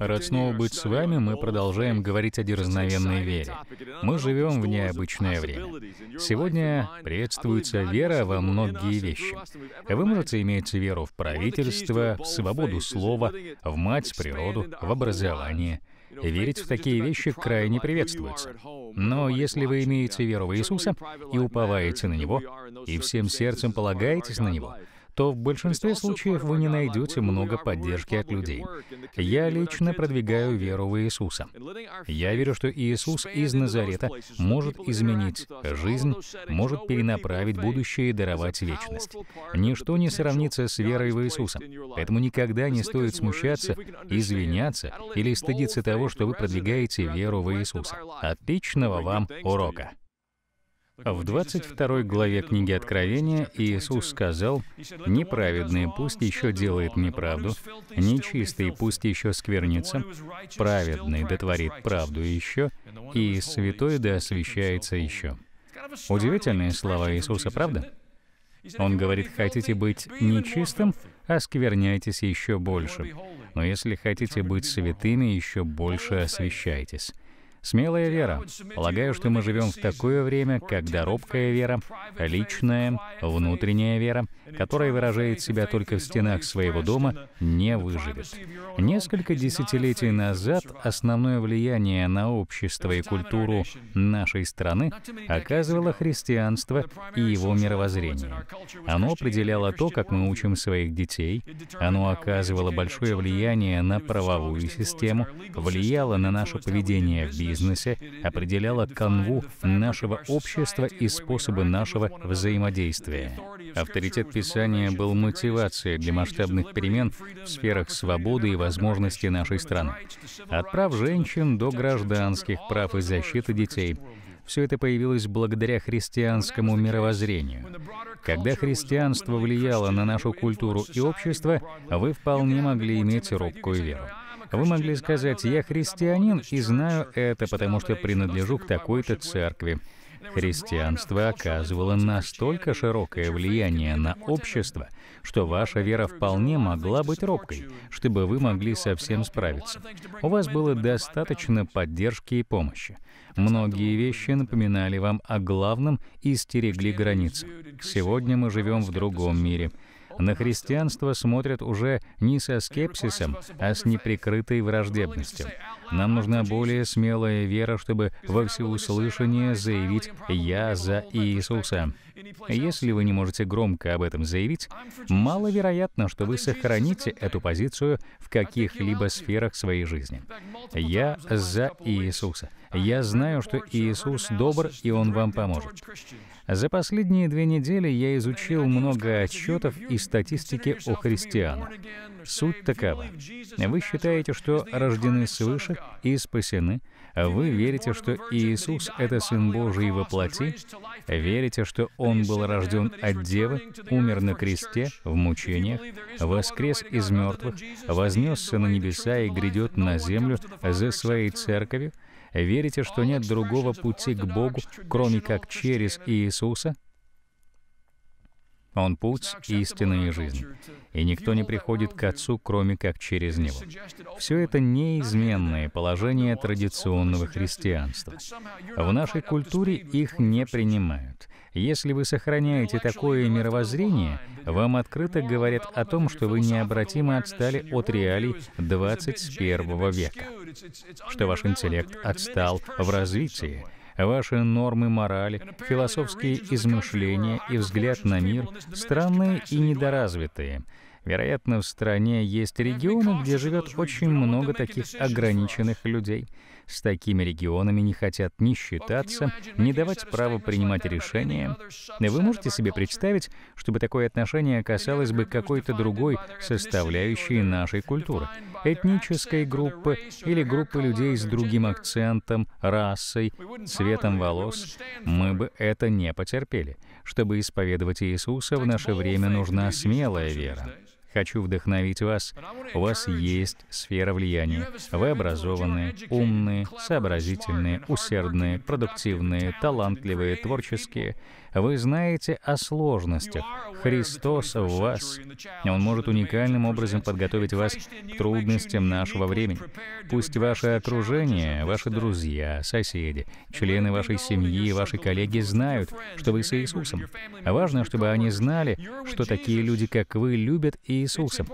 Рад снова быть с вами. Мы продолжаем говорить о дерзновенной вере. Мы живем в необычное время. Сегодня приветствуется вера во многие вещи. Вы можете иметь веру в правительство, в свободу слова, в мать, природу, в образование. Верить в такие вещи крайне приветствуется. Но если вы имеете веру в Иисуса и уповаете на Него, и всем сердцем полагаетесь на Него, то в большинстве случаев вы не найдете много поддержки от людей. Я лично продвигаю веру в Иисуса. Я верю, что Иисус из Назарета может изменить жизнь, может перенаправить будущее и даровать вечность. Ничто не сравнится с верой в Иисуса. Поэтому никогда не стоит смущаться, извиняться или стыдиться того, что вы продвигаете веру в Иисуса. Отличного вам урока! В 22 главе книги Откровения Иисус сказал, «Неправедный пусть еще делает неправду, нечистый пусть еще сквернится, праведный дотворит правду еще, и святой да освящается еще». Удивительные слова Иисуса, правда? Он говорит, хотите быть нечистым, оскверняйтесь еще больше. Но если хотите быть святыми, еще больше освящайтесь. Смелая вера. Полагаю, что мы живем в такое время, когда робкая вера, личная, внутренняя вера, которая выражает себя только в стенах своего дома, не выживет. Несколько десятилетий назад основное влияние на общество и культуру нашей страны оказывало христианство и его мировоззрение. Оно определяло то, как мы учим своих детей, оно оказывало большое влияние на правовую систему, влияло на наше поведение в бизнесе, бизнесе определяла канву нашего общества и способы нашего взаимодействия. Авторитет Писания был мотивацией для масштабных перемен в сферах свободы и возможностей нашей страны. От прав женщин до гражданских прав и защиты детей – все это появилось благодаря христианскому мировоззрению. Когда христианство влияло на нашу культуру и общество, вы вполне могли иметь робкую веру. Вы могли сказать, я христианин и знаю это, потому что принадлежу к такой-то церкви. Христианство оказывало настолько широкое влияние на общество, что ваша вера вполне могла быть робкой, чтобы вы могли совсем справиться. У вас было достаточно поддержки и помощи. Многие вещи напоминали вам о главном и стерегли границы. Сегодня мы живем в другом мире — на христианство смотрят уже не со скепсисом, а с неприкрытой враждебностью. Нам нужна более смелая вера, чтобы во всеуслышание заявить «Я за Иисуса». Если вы не можете громко об этом заявить, маловероятно, что вы сохраните эту позицию в каких-либо сферах своей жизни. Я за Иисуса. Я знаю, что Иисус добр, и Он вам поможет. За последние две недели я изучил много отчетов и статистики о христианах. Суть такова. Вы считаете, что рождены свыше и спасены, вы верите, что Иисус — это Сын Божий во плоти, верите, что Он он был рожден от Девы, умер на кресте, в мучениях, воскрес из мертвых, вознесся на небеса и грядет на землю за своей церковью? Верите, что нет другого пути к Богу, кроме как через Иисуса? Он путь, истина и жизнь. И никто не приходит к Отцу, кроме как через Него. Все это неизменное положение традиционного христианства. В нашей культуре их не принимают. Если вы сохраняете такое мировоззрение, вам открыто говорят о том, что вы необратимо отстали от реалий 21 века, что ваш интеллект отстал в развитии, Ваши нормы морали, философские измышления и взгляд на мир странные и недоразвитые. Вероятно, в стране есть регионы, где живет очень много таких ограниченных людей. С такими регионами не хотят ни считаться, ни давать право принимать решения. Вы можете себе представить, чтобы такое отношение касалось бы какой-то другой составляющей нашей культуры, этнической группы или группы людей с другим акцентом, расой, цветом волос? Мы бы это не потерпели. Чтобы исповедовать Иисуса в наше время нужна смелая вера. Хочу вдохновить вас. У вас есть сфера влияния. Вы образованные, умные, сообразительные, усердные, продуктивные, талантливые, творческие — вы знаете о сложностях. Христос в вас. Он может уникальным образом подготовить вас к трудностям нашего времени. Пусть ваше окружение, ваши друзья, соседи, члены вашей семьи, ваши коллеги знают, что вы с Иисусом. А важно, чтобы они знали, что такие люди, как вы, любят Иисуса.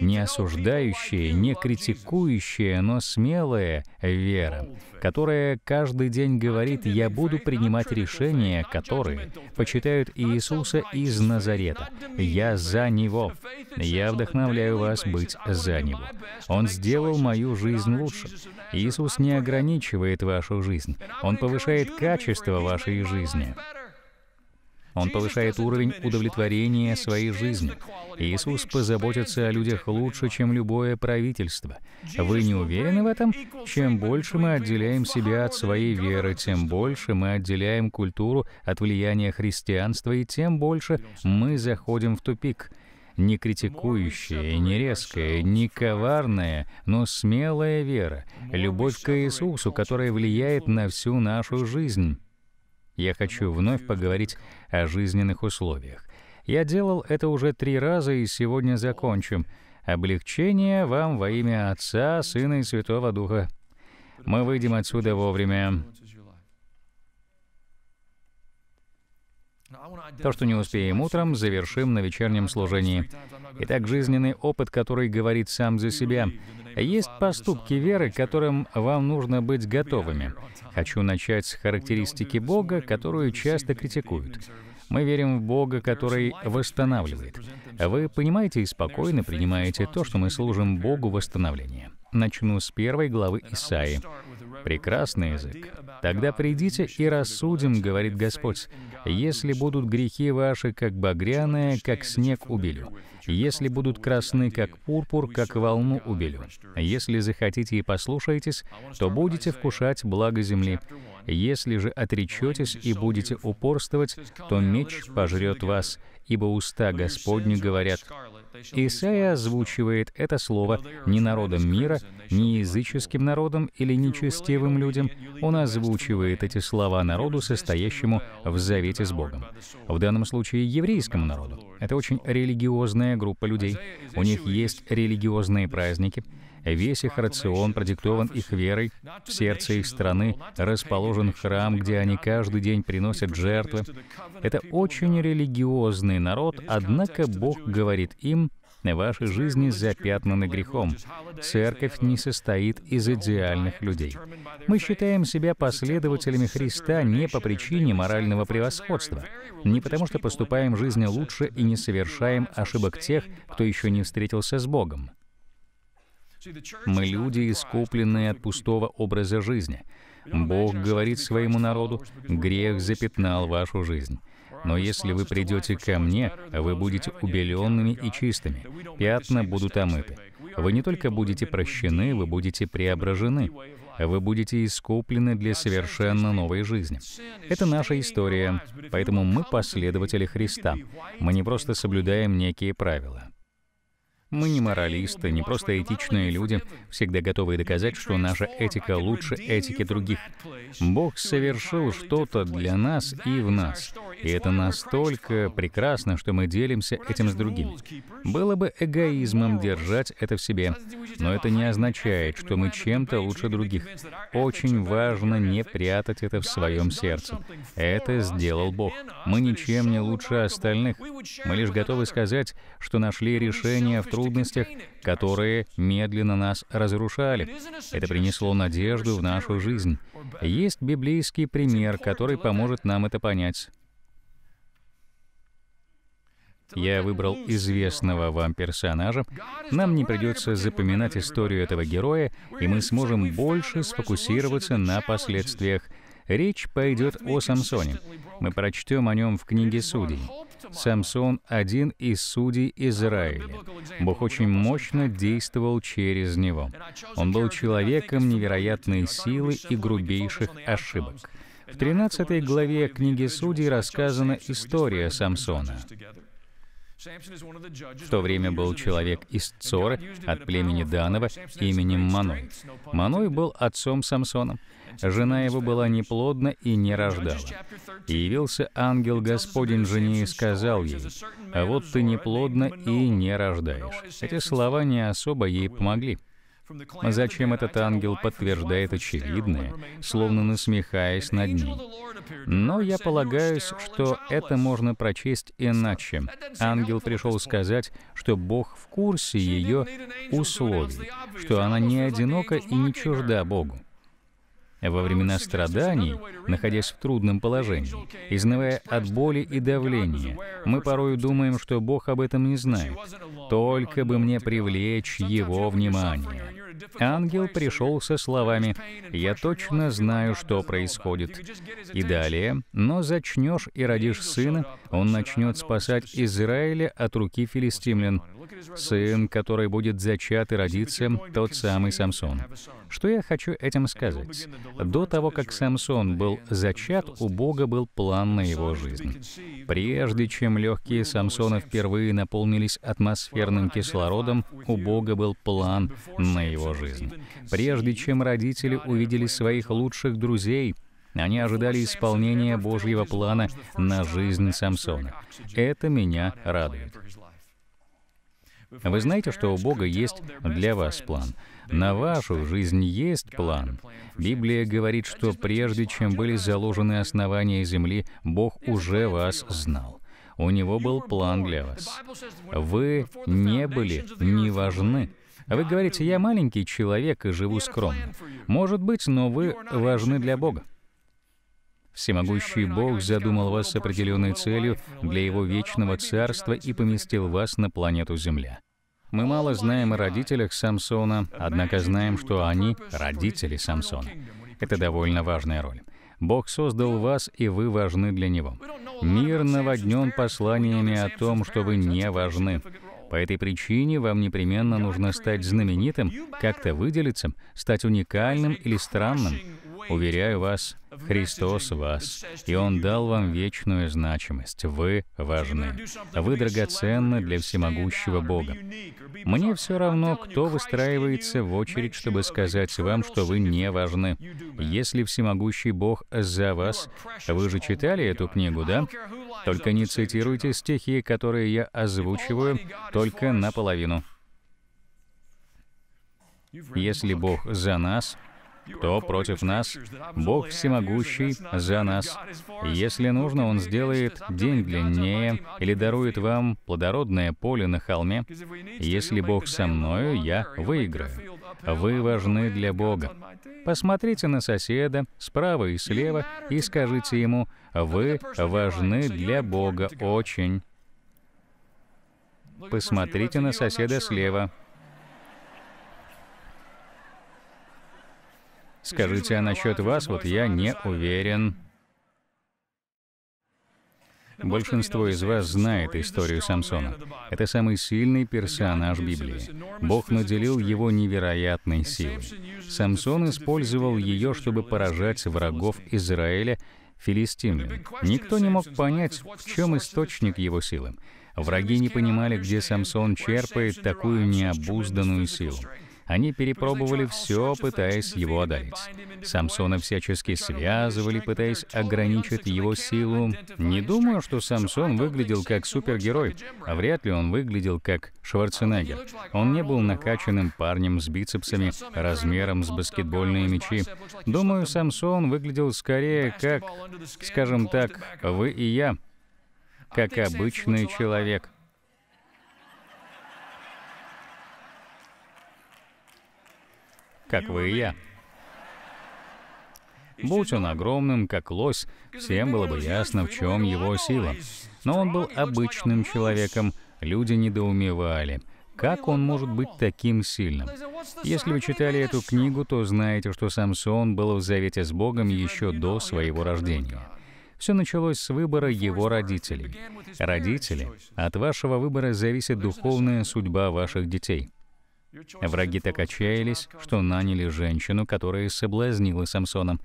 Не осуждающие, не критикующие, но смелая вера, которая каждый день говорит, «Я буду принимать решения, которые почитают Иисуса из Назарета. Я за Него. Я вдохновляю вас быть за Него. Он сделал мою жизнь лучше. Иисус не ограничивает вашу жизнь. Он повышает качество вашей жизни. Он повышает уровень удовлетворения своей жизни. Иисус позаботится о людях лучше, чем любое правительство. Вы не уверены в этом? Чем больше мы отделяем себя от своей веры, тем больше мы отделяем культуру от влияния христианства, и тем больше мы заходим в тупик не критикующая, не резкая, не коварная, но смелая вера, любовь к Иисусу, которая влияет на всю нашу жизнь. Я хочу вновь поговорить о жизненных условиях. Я делал это уже три раза и сегодня закончим. Облегчение вам во имя Отца, Сына и Святого Духа. Мы выйдем отсюда вовремя. То, что не успеем утром, завершим на вечернем служении. Итак, жизненный опыт, который говорит сам за себя. А есть поступки веры, к которым вам нужно быть готовыми. Хочу начать с характеристики Бога, которую часто критикуют. Мы верим в Бога, который восстанавливает. Вы понимаете и спокойно принимаете то, что мы служим Богу восстановления. Начну с первой главы Исаи. Прекрасный язык. Тогда придите и рассудим, говорит Господь, если будут грехи ваши, как багряные, как снег убелю, если будут красны, как пурпур, как волну убелю. Если захотите и послушаетесь, то будете вкушать благо земли. Если же отречетесь и будете упорствовать, то меч пожрет вас, ибо уста Господни говорят». Исаия озвучивает это слово не народом мира, не языческим народом или нечестивым людям, он озвучивает эти слова народу, состоящему в завете с Богом. В данном случае еврейскому народу. Это очень религиозная группа людей. У них есть религиозные праздники, Весь их рацион продиктован их верой. В сердце их страны расположен храм, где они каждый день приносят жертвы. Это очень религиозный народ, однако Бог говорит им, ваши жизни запятнаны грехом. Церковь не состоит из идеальных людей. Мы считаем себя последователями Христа не по причине морального превосходства, не потому что поступаем в жизни лучше и не совершаем ошибок тех, кто еще не встретился с Богом. Мы люди, искупленные от пустого образа жизни. Бог говорит своему народу, грех запятнал вашу жизнь. Но если вы придете ко мне, вы будете убеленными и чистыми, пятна будут омыты. Вы не только будете прощены, вы будете преображены. Вы будете искуплены для совершенно новой жизни. Это наша история, поэтому мы последователи Христа. Мы не просто соблюдаем некие правила. Мы не моралисты, не просто этичные люди, всегда готовые доказать, что наша этика лучше этики других. Бог совершил что-то для нас и в нас. И это настолько прекрасно, что мы делимся этим с другими. Было бы эгоизмом держать это в себе, но это не означает, что мы чем-то лучше других. Очень важно не прятать это в своем сердце. Это сделал Бог. Мы ничем не лучше остальных. Мы лишь готовы сказать, что нашли решение в трудностях, которые медленно нас разрушали. Это принесло надежду в нашу жизнь. Есть библейский пример, который поможет нам это понять. Я выбрал известного вам персонажа. Нам не придется запоминать историю этого героя, и мы сможем больше сфокусироваться на последствиях. Речь пойдет о Самсоне. Мы прочтем о нем в книге Судей. Самсон — один из судей Израиля. Бог очень мощно действовал через него. Он был человеком невероятной силы и грубейших ошибок. В 13 главе книги Судей рассказана история Самсона. В то время был человек из Цора от племени Данова именем Маной. Маной был отцом Самсоном. Жена его была неплодна и не рождала. И явился ангел Господень жене и сказал ей, «А вот ты неплодна и не рождаешь». Эти слова не особо ей помогли. Зачем этот ангел подтверждает очевидное, словно насмехаясь над ним? Но я полагаюсь, что это можно прочесть иначе. Ангел пришел сказать, что Бог в курсе ее условий, что она не одинока и не чужда Богу во времена страданий, находясь в трудном положении, изнывая от боли и давления, мы порою думаем, что Бог об этом не знает. Только бы мне привлечь Его внимание. Ангел пришел со словами «Я точно знаю, что происходит». И далее «Но зачнешь и родишь сына, он начнет спасать Израиля от руки филистимлян». Сын, который будет зачат и родиться, тот самый Самсон. Что я хочу этим сказать? До того, как Самсон был зачат, у Бога был план на его жизнь. Прежде чем легкие Самсона впервые наполнились атмосферным кислородом, у Бога был план на его жизнь. Прежде чем родители увидели своих лучших друзей, они ожидали исполнения Божьего плана на жизнь Самсона. Это меня радует. Вы знаете, что у Бога есть для вас план. На вашу жизнь есть план. Библия говорит, что прежде чем были заложены основания земли, Бог уже вас знал. У него был план для вас. Вы не были не важны. Вы говорите, я маленький человек и живу скромно. Может быть, но вы важны для Бога. Всемогущий Бог задумал вас с определенной целью для Его вечного царства и поместил вас на планету Земля. Мы мало знаем о родителях Самсона, однако знаем, что они — родители Самсона. Это довольно важная роль. Бог создал вас, и вы важны для Него. Мир наводнен посланиями о том, что вы не важны. По этой причине вам непременно нужно стать знаменитым, как-то выделиться, стать уникальным или странным, Уверяю вас, Христос вас, и Он дал вам вечную значимость. Вы важны. Вы драгоценны для всемогущего Бога. Мне все равно, кто выстраивается в очередь, чтобы сказать вам, что вы не важны. Если всемогущий Бог за вас, вы же читали эту книгу, да? Только не цитируйте стихи, которые я озвучиваю, только наполовину. Если Бог за нас, кто против нас? Бог всемогущий за нас. Если нужно, Он сделает день длиннее или дарует вам плодородное поле на холме. Если Бог со мною, я выиграю. Вы важны для Бога. Посмотрите на соседа справа и слева и скажите ему, «Вы важны для Бога очень». Посмотрите на соседа слева. Скажите, а насчет вас вот я не уверен. Большинство из вас знает историю Самсона. Это самый сильный персонаж Библии. Бог наделил его невероятной силой. Самсон использовал ее, чтобы поражать врагов Израиля, филистимлян. Никто не мог понять, в чем источник его силы. Враги не понимали, где Самсон черпает такую необузданную силу. Они перепробовали все, пытаясь его одолеть. Самсона всячески связывали, пытаясь ограничить его силу. Не думаю, что Самсон выглядел как супергерой, а вряд ли он выглядел как Шварценеггер. Он не был накачанным парнем с бицепсами размером с баскетбольные мячи. Думаю, Самсон выглядел скорее как, скажем так, вы и я, как обычный человек. как вы и я. Будь он огромным, как лось, всем было бы ясно, в чем его сила. Но он был обычным человеком, люди недоумевали. Как он может быть таким сильным? Если вы читали эту книгу, то знаете, что Самсон был в завете с Богом еще до своего рождения. Все началось с выбора его родителей. Родители, от вашего выбора зависит духовная судьба ваших детей. Враги так отчаялись, что наняли женщину, которая соблазнила Самсона.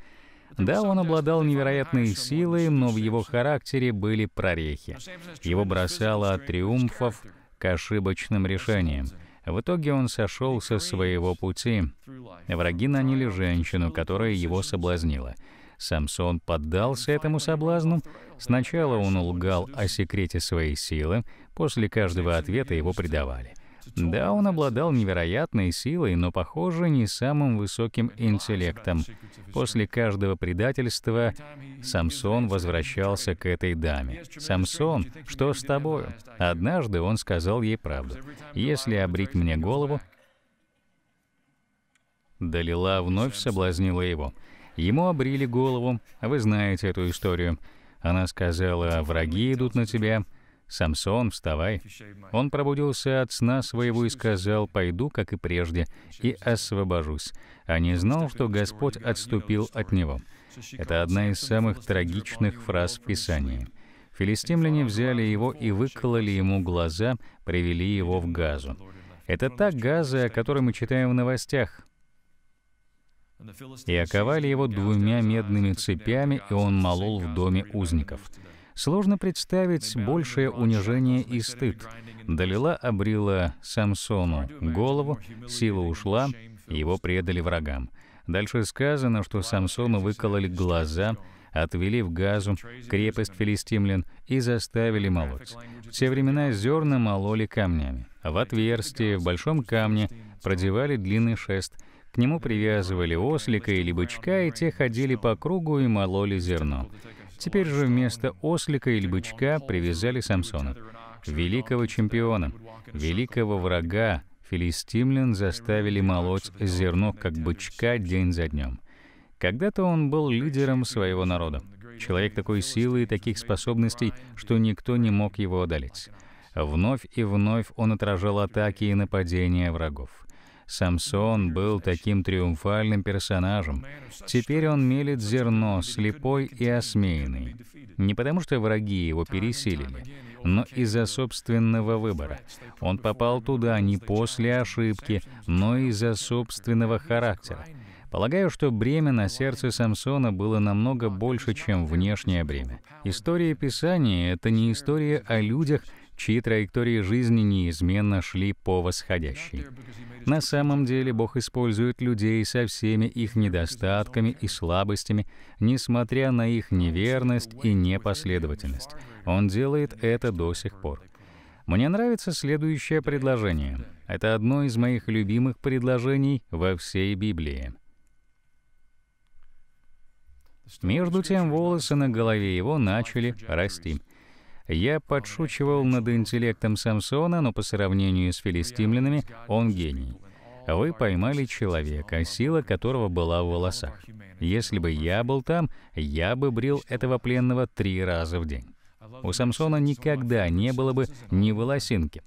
Да, он обладал невероятной силой, но в его характере были прорехи. Его бросало от триумфов к ошибочным решениям. В итоге он сошел со своего пути. Враги наняли женщину, которая его соблазнила. Самсон поддался этому соблазну. Сначала он лгал о секрете своей силы, после каждого ответа его предавали — да, он обладал невероятной силой, но, похоже, не самым высоким интеллектом. После каждого предательства Самсон возвращался к этой даме. «Самсон, что с тобою?» Однажды он сказал ей правду. «Если обрить мне голову...» Далила вновь соблазнила его. Ему обрили голову, вы знаете эту историю. Она сказала, «Враги идут на тебя, «Самсон, вставай». Он пробудился от сна своего и сказал, «Пойду, как и прежде, и освобожусь». А не знал, что Господь отступил от него. Это одна из самых трагичных фраз в Писании. Филистимляне взяли его и выкололи ему глаза, привели его в Газу. Это та Газа, о которой мы читаем в новостях. И оковали его двумя медными цепями, и он молол в доме узников. Сложно представить большее унижение и стыд. Далила обрила Самсону голову, сила ушла, его предали врагам. Дальше сказано, что Самсону выкололи глаза, отвели в Газу, крепость филистимлян, и заставили молоть. А в те времена зерна мололи камнями. В отверстие в большом камне продевали длинный шест. К нему привязывали ослика или бычка, и те ходили по кругу и мололи зерно. Теперь же вместо ослика или бычка привязали Самсона, великого чемпиона, великого врага, филистимлян заставили молоть зерно, как бычка, день за днем. Когда-то он был лидером своего народа. Человек такой силы и таких способностей, что никто не мог его одолеть. Вновь и вновь он отражал атаки и нападения врагов. Самсон был таким триумфальным персонажем. Теперь он мелит зерно, слепой и осмеянный. Не потому, что враги его пересилили, но из-за собственного выбора. Он попал туда не после ошибки, но из-за собственного характера. Полагаю, что бремя на сердце Самсона было намного больше, чем внешнее бремя. История Писания — это не история о людях, чьи траектории жизни неизменно шли по восходящей. На самом деле Бог использует людей со всеми их недостатками и слабостями, несмотря на их неверность и непоследовательность. Он делает это до сих пор. Мне нравится следующее предложение. Это одно из моих любимых предложений во всей Библии. Между тем волосы на голове его начали расти. Я подшучивал над интеллектом Самсона, но по сравнению с филистимлянами он гений. Вы поймали человека, сила которого была в волосах. Если бы я был там, я бы брил этого пленного три раза в день. У Самсона никогда не было бы ни волосинки.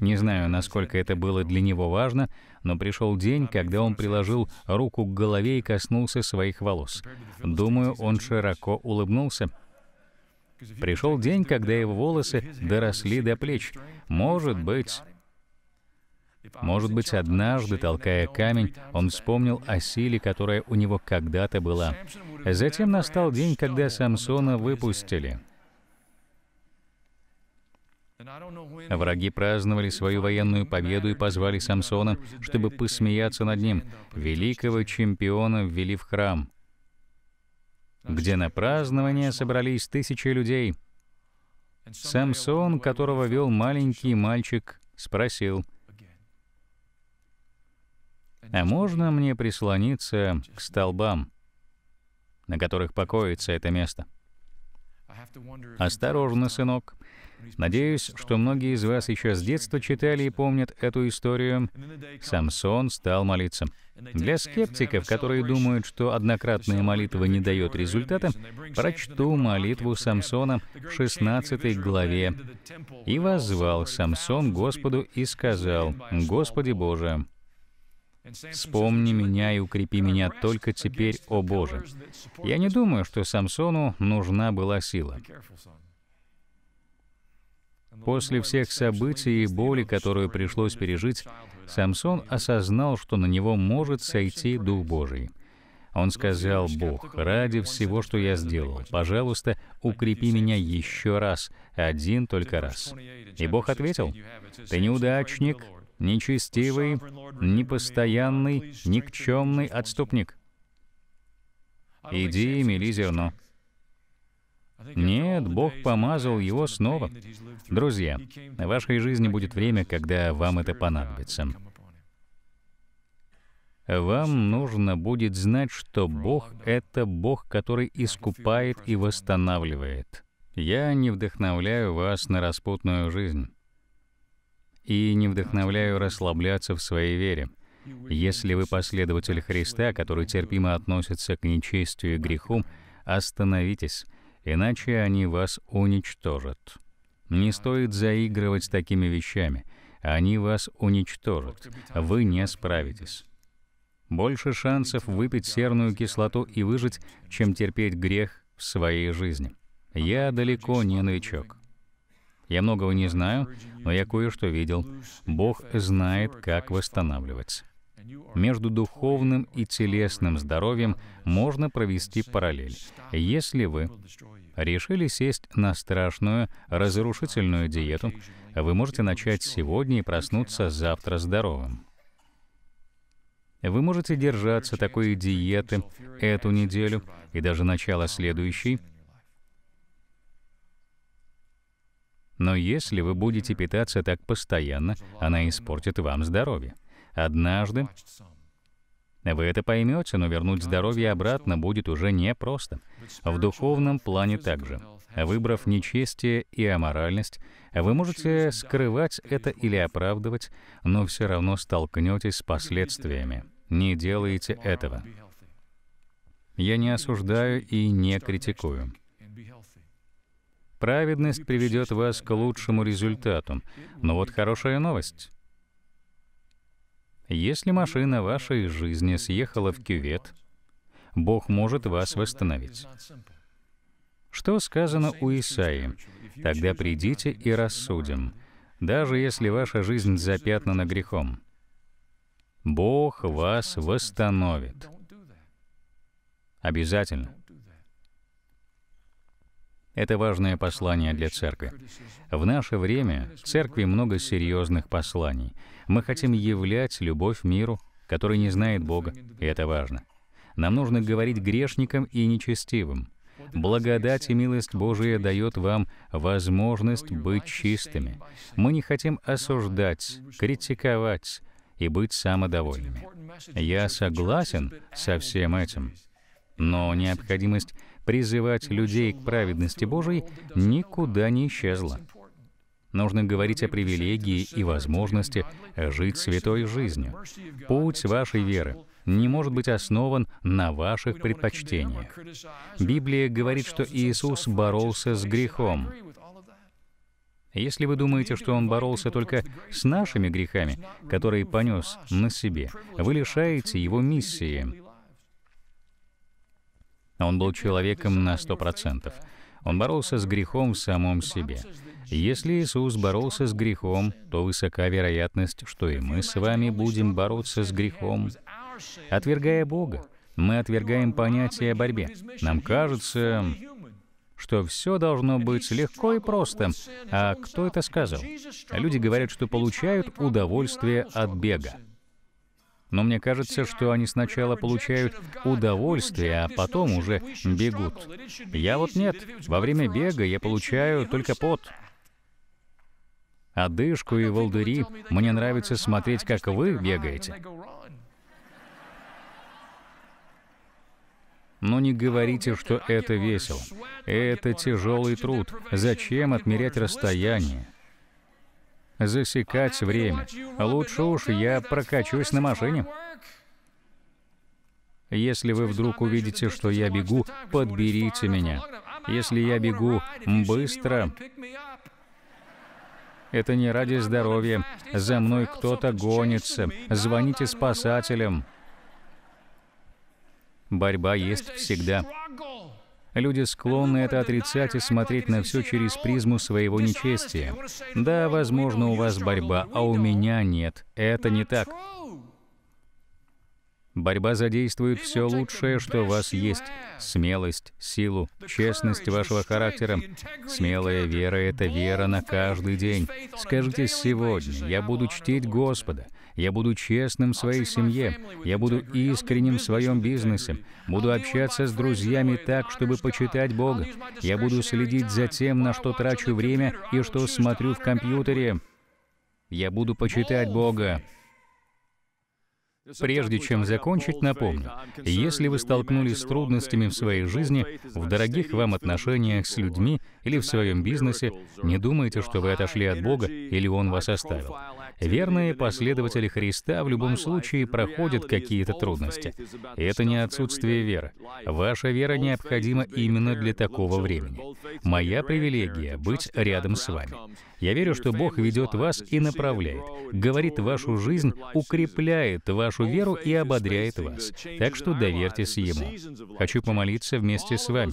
Не знаю, насколько это было для него важно, но пришел день, когда он приложил руку к голове и коснулся своих волос. Думаю, он широко улыбнулся, Пришел день, когда его волосы доросли до плеч. Может быть, может быть, однажды, толкая камень, он вспомнил о силе, которая у него когда-то была. Затем настал день, когда Самсона выпустили. Враги праздновали свою военную победу и позвали Самсона, чтобы посмеяться над ним. Великого чемпиона ввели в храм где на празднование собрались тысячи людей. Самсон, которого вел маленький мальчик, спросил, «А можно мне прислониться к столбам, на которых покоится это место?» «Осторожно, сынок, Надеюсь, что многие из вас еще с детства читали и помнят эту историю. Самсон стал молиться. Для скептиков, которые думают, что однократная молитва не дает результата, прочту молитву Самсона в 16 главе. «И возвал Самсон Господу и сказал, «Господи Боже, «Вспомни меня и укрепи меня только теперь, о Боже». Я не думаю, что Самсону нужна была сила. После всех событий и боли, которую пришлось пережить, Самсон осознал, что на него может сойти Дух Божий. Он сказал, «Бог, ради всего, что я сделал, пожалуйста, укрепи меня еще раз, один только раз». И Бог ответил, «Ты неудачник, нечестивый, непостоянный, никчемный отступник. Иди и мели зерно». Нет, Бог помазал его снова. Друзья, в вашей жизни будет время, когда вам это понадобится. Вам нужно будет знать, что Бог — это Бог, который искупает и восстанавливает. Я не вдохновляю вас на распутную жизнь и не вдохновляю расслабляться в своей вере. Если вы последователь Христа, который терпимо относится к нечестию и греху, остановитесь — иначе они вас уничтожат. Не стоит заигрывать с такими вещами. Они вас уничтожат. Вы не справитесь. Больше шансов выпить серную кислоту и выжить, чем терпеть грех в своей жизни. А я далеко не новичок. Я многого не знаю, но я кое-что видел. Бог знает, как восстанавливаться. Между духовным и телесным здоровьем можно провести параллель. Если вы решили сесть на страшную, разрушительную диету, вы можете начать сегодня и проснуться завтра здоровым. Вы можете держаться такой диеты эту неделю и даже начало следующей, но если вы будете питаться так постоянно, она испортит вам здоровье. Однажды вы это поймете, но вернуть здоровье обратно будет уже непросто. В духовном плане также. Выбрав нечестие и аморальность, вы можете скрывать это или оправдывать, но все равно столкнетесь с последствиями. Не делайте этого. Я не осуждаю и не критикую. Праведность приведет вас к лучшему результату. Но вот хорошая новость. Если машина вашей жизни съехала в кювет, Бог может вас восстановить. Что сказано у Исаи? «Тогда придите и рассудим, даже если ваша жизнь запятнана грехом. Бог вас восстановит». Обязательно. Это важное послание для церкви. В наше время в церкви много серьезных посланий. Мы хотим являть любовь миру, который не знает Бога, и это важно. Нам нужно говорить грешникам и нечестивым. Благодать и милость Божия дает вам возможность быть чистыми. Мы не хотим осуждать, критиковать и быть самодовольными. Я согласен со всем этим, но необходимость призывать людей к праведности Божией никуда не исчезло. Нужно говорить о привилегии и возможности жить святой жизнью. Путь вашей веры не может быть основан на ваших предпочтениях. Библия говорит, что Иисус боролся с грехом. Если вы думаете, что Он боролся только с нашими грехами, которые понес на себе, вы лишаете Его миссии. А он был человеком на сто процентов. Он боролся с грехом в самом себе. Если Иисус боролся с грехом, то высока вероятность, что и мы с вами будем бороться с грехом. Отвергая Бога, мы отвергаем понятие о борьбе. Нам кажется, что все должно быть легко и просто. А кто это сказал? Люди говорят, что получают удовольствие от бега. Но мне кажется, что они сначала получают удовольствие, а потом уже бегут. Я вот нет. Во время бега я получаю только пот. Одышку и волдыри. Мне нравится смотреть, как вы бегаете. Но не говорите, что это весело. Это тяжелый труд. Зачем отмерять расстояние? засекать время. Лучше уж я прокачусь на машине. Если вы вдруг увидите, что я бегу, подберите меня. Если я бегу быстро, это не ради здоровья. За мной кто-то гонится. Звоните спасателям. Борьба есть всегда. Люди склонны это отрицать и смотреть на все через призму своего нечестия. Да, возможно, у вас борьба, а у меня нет. Это не так. Борьба задействует все лучшее, что у вас есть. Смелость, силу, честность вашего характера. Смелая вера — это вера на каждый день. Скажите сегодня, я буду чтить Господа — я буду честным в своей семье. Я буду искренним в своем бизнесе. Буду общаться с друзьями так, чтобы почитать Бога. Я буду следить за тем, на что трачу время и что смотрю в компьютере. Я буду почитать Бога. Прежде чем закончить, напомню, если вы столкнулись с трудностями в своей жизни, в дорогих вам отношениях с людьми или в своем бизнесе, не думайте, что вы отошли от Бога или Он вас оставил. Верные последователи Христа в любом случае проходят какие-то трудности. Это не отсутствие веры. Ваша вера необходима именно для такого времени. Моя привилегия — быть рядом с вами. Я верю, что Бог ведет вас и направляет, говорит вашу жизнь, укрепляет вашу веру и ободряет вас. Так что доверьтесь Ему. Хочу помолиться вместе с вами.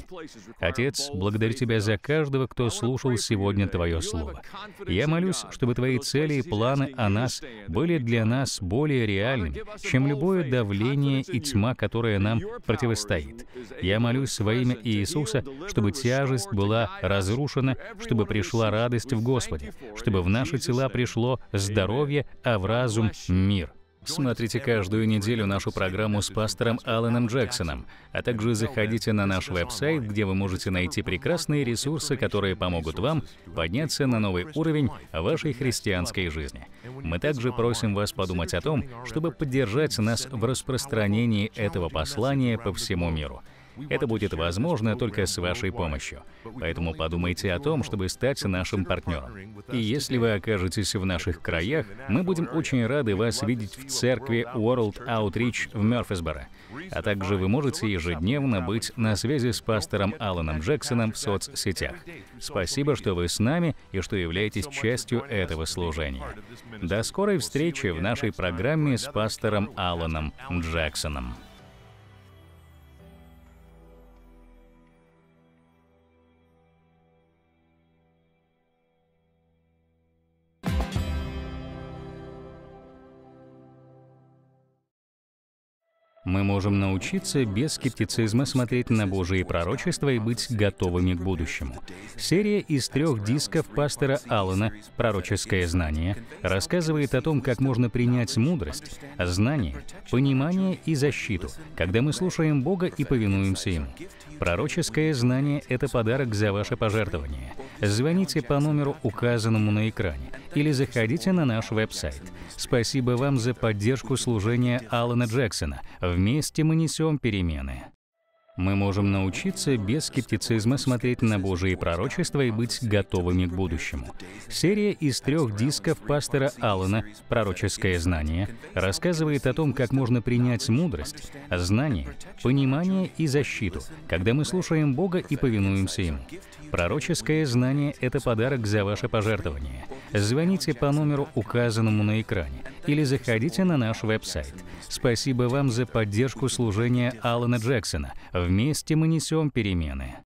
Отец, благодарю Тебя за каждого, кто слушал сегодня Твое Слово. Я молюсь, чтобы Твои цели и планы о нас были для нас более реальными, чем любое давление и тьма, которая нам противостоит. Я молюсь во имя Иисуса, чтобы тяжесть была разрушена, чтобы пришла радость в Господе, Господи, чтобы в наши тела пришло здоровье, а в разум — мир. Смотрите каждую неделю нашу программу с пастором Алленом Джексоном, а также заходите на наш веб-сайт, где вы можете найти прекрасные ресурсы, которые помогут вам подняться на новый уровень вашей христианской жизни. Мы также просим вас подумать о том, чтобы поддержать нас в распространении этого послания по всему миру — это будет возможно только с вашей помощью. Поэтому подумайте о том, чтобы стать нашим партнером. И если вы окажетесь в наших краях, мы будем очень рады вас видеть в церкви World Outreach в Мерфисборо. А также вы можете ежедневно быть на связи с пастором Алланом Джексоном в соцсетях. Спасибо, что вы с нами и что являетесь частью этого служения. До скорой встречи в нашей программе с пастором Алланом Джексоном. Мы можем научиться без скептицизма смотреть на Божие пророчества и быть готовыми к будущему. Серия из трех дисков пастора Аллана «Пророческое знание» рассказывает о том, как можно принять мудрость, знание, понимание и защиту, когда мы слушаем Бога и повинуемся Ему. Пророческое знание — это подарок за ваше пожертвование — звоните по номеру, указанному на экране, или заходите на наш веб-сайт. Спасибо вам за поддержку служения Алана Джексона. Вместе мы несем перемены. Мы можем научиться без скептицизма смотреть на Божьи пророчества и быть готовыми к будущему. Серия из трех дисков пастора Аллана «Пророческое знание» рассказывает о том, как можно принять мудрость, знание, понимание и защиту, когда мы слушаем Бога и повинуемся Ему. Пророческое знание — это подарок за ваше пожертвование. Звоните по номеру, указанному на экране – или заходите на наш веб-сайт. Спасибо вам за поддержку служения Алана Джексона. Вместе мы несем перемены.